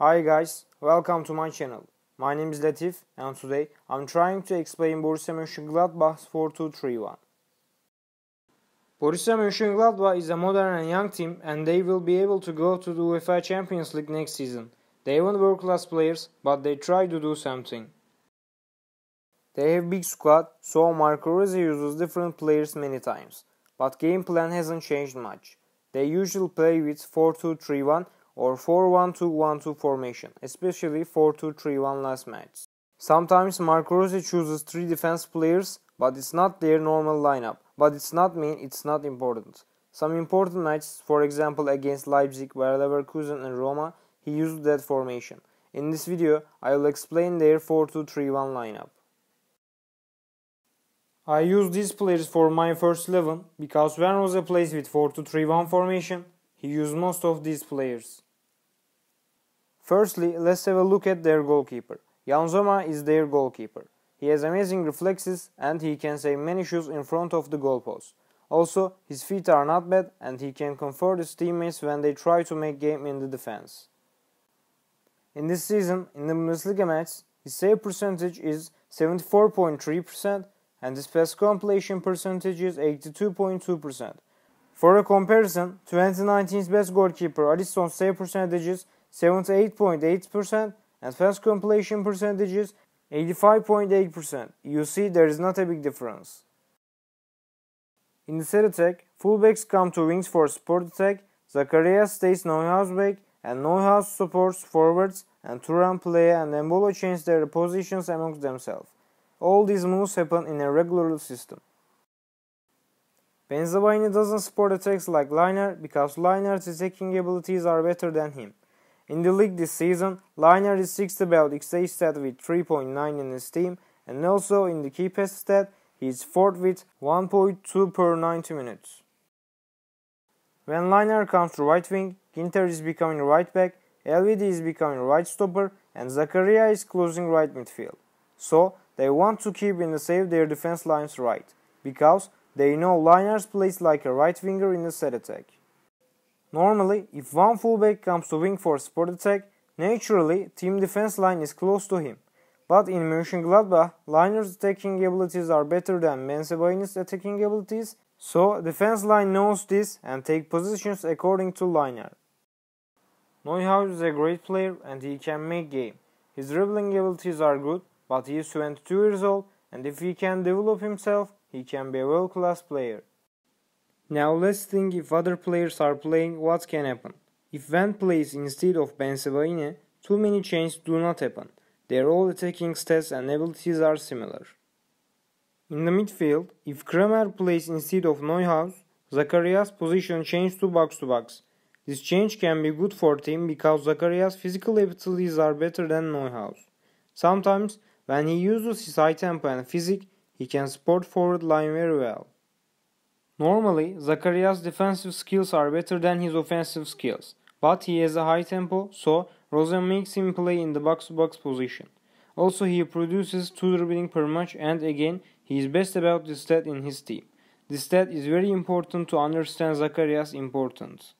Hi guys, welcome to my channel. My name is Latif and today I'm trying to explain Borussia Mönchengladbach's 4-2-3-1. Borussia Mönchengladbach is a modern and young team and they will be able to go to the UEFA Champions League next season. They haven't world-class players but they try to do something. They have big squad so Marco Rose uses different players many times. But game plan hasn't changed much. They usually play with 4-2-3-1 or 4-1-2-1-2 formation, especially 4-2-3-1 last match. Sometimes Marco Rose chooses 3 defense players, but it's not their normal lineup. But it's not mean, it's not important. Some important matches, for example against Leipzig, where Leverkusen and Roma, he used that formation. In this video, I will explain their 4-2-3-1 lineup. I use these players for my first 11 because when Rose plays with 4-2-3-1 formation, he used most of these players. Firstly, let's have a look at their goalkeeper. Yanzoma is their goalkeeper. He has amazing reflexes and he can save many shots in front of the goalpost. Also, his feet are not bad and he can comfort his teammates when they try to make game in the defense. In this season, in the Bundesliga match, his save percentage is 74.3% and his pass completion percentage is 82.2%. For a comparison, 2019's best goalkeeper Alisson's save percentage is 78.8% and fast completion percentages 85.8%. You see there is not a big difference. In the set attack, fullbacks come to wings for support attack, Zakaria stays Neuhaus back and Neuhaus supports forwards and Turan, Playa and Embolo change their positions amongst themselves. All these moves happen in a regular system. Benzabaini doesn't support attacks like Liner because Liner's attacking abilities are better than him. In the league this season, Liner is sixth about XA stat with 3.9 in his team, and also in the key pass stat, he is fourth with 1.2 per 90 minutes. When Liner comes to right wing, Ginter is becoming right back, LVD is becoming right stopper, and Zakaria is closing right midfield. So, they want to keep and save their defense lines right, because they know Liner plays like a right winger in the set attack. Normally, if one fullback comes to wing for support attack, naturally team defense line is close to him. But in Mönchengladbach, liner's attacking abilities are better than Mensebain's attacking abilities, so defense line knows this and take positions according to liner. Neuhaus is a great player and he can make game. His dribbling abilities are good, but he is 22 years old and if he can develop himself, he can be a world-class player. Now let's think if other players are playing, what can happen? If Van plays instead of Ben Sebaini, too many changes do not happen. Their all attacking stats and abilities are similar. In the midfield, if Kramer plays instead of Neuhaus, Zakaria's position changes to box-to-box. This change can be good for team because Zakaria's physical abilities are better than Neuhaus. Sometimes, when he uses his high tempo and physique, he can support forward line very well. Normally, Zakaria's defensive skills are better than his offensive skills, but he has a high tempo, so Rosen makes him play in the box-to-box position. Also, he produces two dribbling per match and again, he is best about this stat in his team. This stat is very important to understand Zakaria's importance.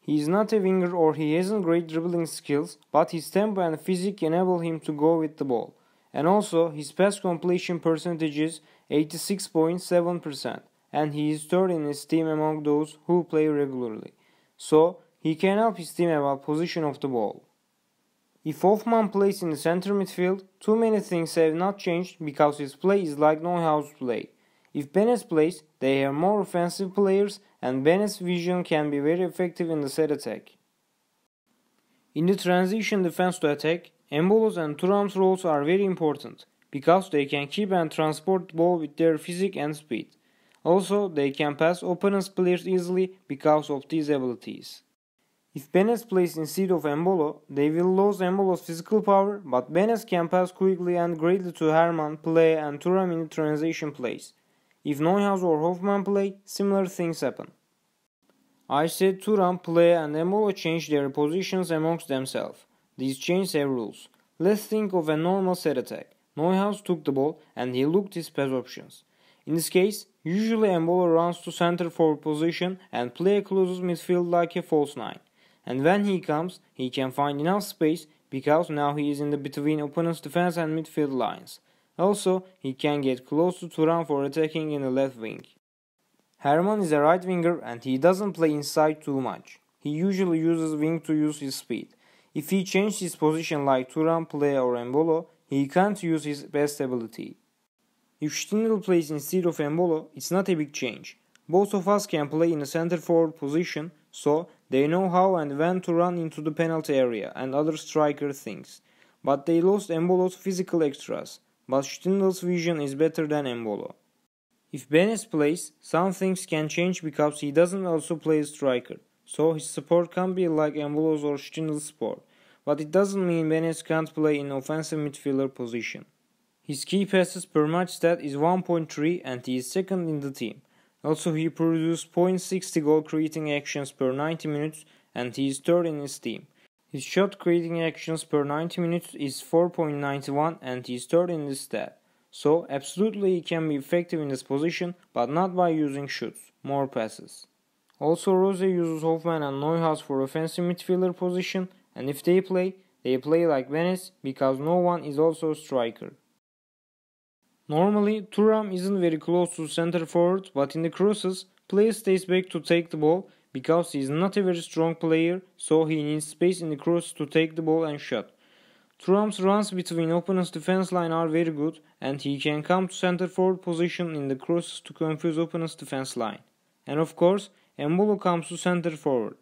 He is not a winger or he hasn't great dribbling skills, but his tempo and physique enable him to go with the ball. And also, his pass completion percentage is 86.7% and he is third in his team among those who play regularly, so he can help his team about position of the ball. If Hoffman plays in the center midfield, too many things have not changed because his play is like Neuhaus' play. If Benes plays, they have more offensive players and Benes' vision can be very effective in the set attack. In the transition defense to attack, Embolo's and Turam's roles are very important because they can keep and transport the ball with their physique and speed. Also, they can pass opponent's players easily because of these abilities. If Benes plays instead of Embolo, they will lose Embolo's physical power, but Benes can pass quickly and greatly to Herman, Play and Turam in transition plays. If Neuhaus or Hoffman play, similar things happen. I said Tura, Play and Embolo change their positions amongst themselves. These changes have rules. Let's think of a normal set attack. Neuhaus took the ball and he looked his pass options. In this case, usually Embolo runs to center forward position and play closes midfield like a false nine. And when he comes, he can find enough space because now he is in the between opponent's defense and midfield lines. Also, he can get close to Turan for attacking in the left wing. Herman is a right winger and he doesn't play inside too much. He usually uses wing to use his speed. If he changes his position like Turan, Play or Embolo, he can't use his best ability. If Stindl plays instead of Embolo, it's not a big change. Both of us can play in a center forward position, so they know how and when to run into the penalty area and other striker things. But they lost Embolo's physical extras, but Stindl's vision is better than Embolo. If Benes plays, some things can change because he doesn't also play striker, so his support can be like Embolo's or Stindl's support, but it doesn't mean Benes can't play in offensive midfielder position. His key passes per match stat is 1.3 and he is second in the team. Also he produced 0.60 goal creating actions per 90 minutes and he is third in his team. His shot creating actions per 90 minutes is 4.91 and he is third in this stat. So absolutely he can be effective in this position but not by using shoots, more passes. Also Rose uses Hoffman and Neuhaus for offensive midfielder position and if they play, they play like Venice because no one is also a striker. Normally, Turam isn't very close to center forward, but in the crosses, player stays back to take the ball because he is not a very strong player, so he needs space in the crosses to take the ball and shot. Turam's runs between opponent's defense line are very good, and he can come to center forward position in the crosses to confuse opponent's defense line. And of course, Embolo comes to center forward.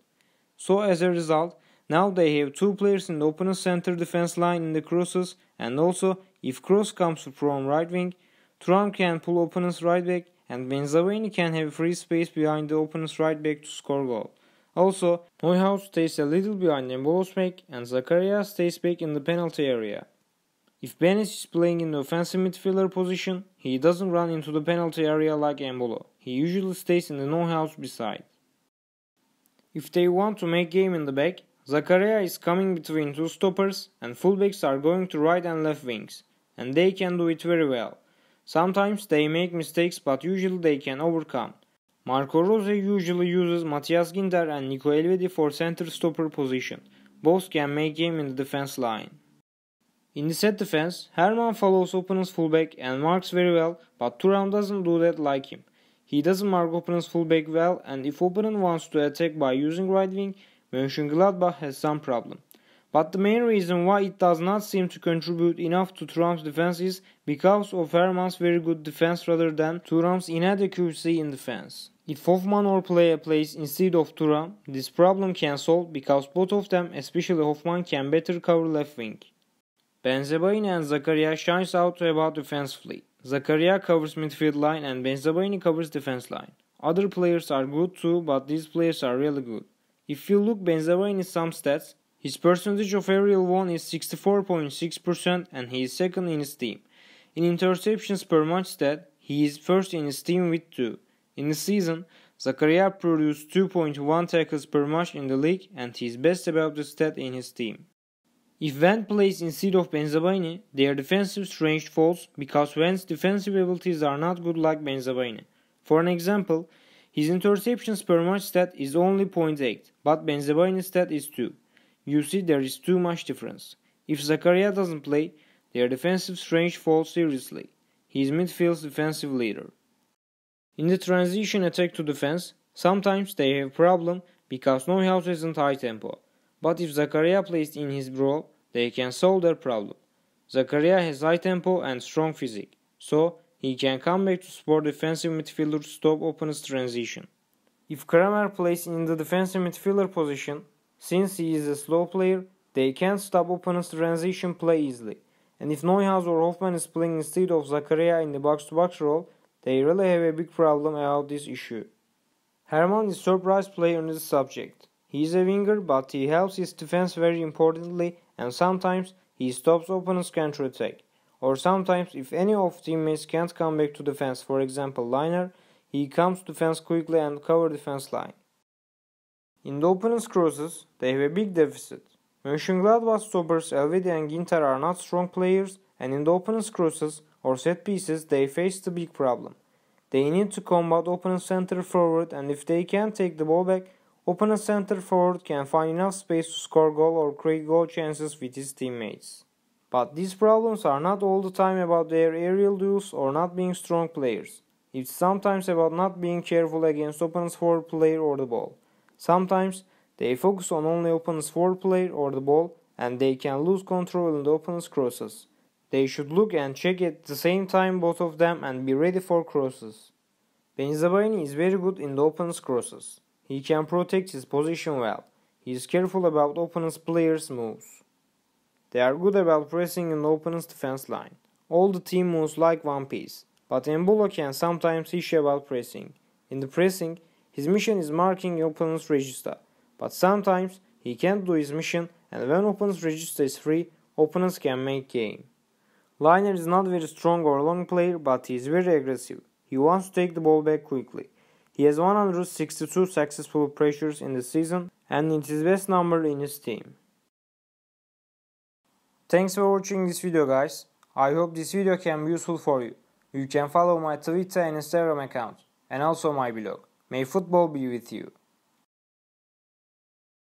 So as a result, now they have two players in the opponent's center defense line in the crosses, and also if Cross comes from right wing, Trump can pull opponent's right back and Benzavaini can have free space behind the opponent's right back to score goal. Also, Neuhaus stays a little behind Nembolosmek and Zakaria stays back in the penalty area. If Benes is playing in the offensive midfielder position, he doesn't run into the penalty area like Embolo. He usually stays in the no-house beside. If they want to make game in the back, Zakaria is coming between two stoppers and fullbacks are going to right and left wings and they can do it very well. Sometimes they make mistakes but usually they can overcome. Marco Rose usually uses Matias Ginter and Nico Elvedi for center stopper position. Both can make game in the defense line. In the set defense, Herman follows opponent's fullback and marks very well, but Turan doesn't do that like him. He doesn't mark opponent's fullback well, and if opponent wants to attack by using right wing, Mönchengladbach has some problem. But the main reason why it does not seem to contribute enough to Trump's defense is because of Herman's very good defense rather than Trump's inadequacy in defense. If Hoffman or player plays instead of Turam, this problem can solve because both of them, especially Hoffman, can better cover left wing. Benzebaini and Zakaria shines out about defensively. Zakaria covers midfield line and Benzebaini covers defense line. Other players are good too, but these players are really good. If you look Benzebaini's some stats, his percentage of aerial one is 64.6% and he is second in his team. In interceptions per match stat, he is first in his team with 2. In the season, Zakaria produced 2.1 tackles per match in the league and he is best about the stat in his team. If Van plays instead of Benzabaini, their defensive strength falls because Van's defensive abilities are not good like Benzabaini. For an example, his interceptions per match stat is only 0.8, but Benzabaini's stat is 2. You see, there is too much difference. If Zakaria doesn't play, their defensive strange falls seriously. He is midfield's defensive leader. In the transition attack to defense, sometimes they have problem because Neuhaus isn't high tempo. But if Zakaria plays in his role, they can solve their problem. Zakaria has high tempo and strong physique, so he can come back to support defensive midfielder to stop opponent's transition. If Kramer plays in the defensive midfielder position, since he is a slow player, they can not stop opponent's transition play easily. And if Neuhaus or Hoffman is playing instead of Zakaria in the box-to-box role, they really have a big problem about this issue. Herman is surprise player on this subject. He is a winger, but he helps his defense very importantly, and sometimes he stops opponent's counter-attack. Or sometimes, if any of teammates can't come back to defense, for example Liner, he comes to defense quickly and cover defense line. In the opponent's crosses, they have a big deficit. Mönchengladbach stoppers Elvedi and Ginter are not strong players and in the opponent's crosses or set pieces they face the big problem. They need to combat opponent center forward and if they can take the ball back, opponent center forward can find enough space to score goal or create goal chances with his teammates. But these problems are not all the time about their aerial duels or not being strong players. It's sometimes about not being careful against opponent's forward player or the ball. Sometimes they focus on only opponent's player or the ball and they can lose control in the opponent's crosses. They should look and check at the same time both of them and be ready for crosses. Benzabaini is very good in the opponent's crosses. He can protect his position well. He is careful about opponent's players' moves. They are good about pressing in the opponent's defense line. All the team moves like one piece, but Embolo can sometimes issue about pressing. In the pressing, his mission is marking opponent's register, but sometimes he can't do his mission and when opponent's register is free, opponents can make game. Liner is not very strong or long player, but he is very aggressive. He wants to take the ball back quickly. He has 162 successful pressures in the season and it is best number in his team. Thanks for watching this video guys. I hope this video can be useful for you. You can follow my Twitter and Instagram account and also my blog. May football be with you.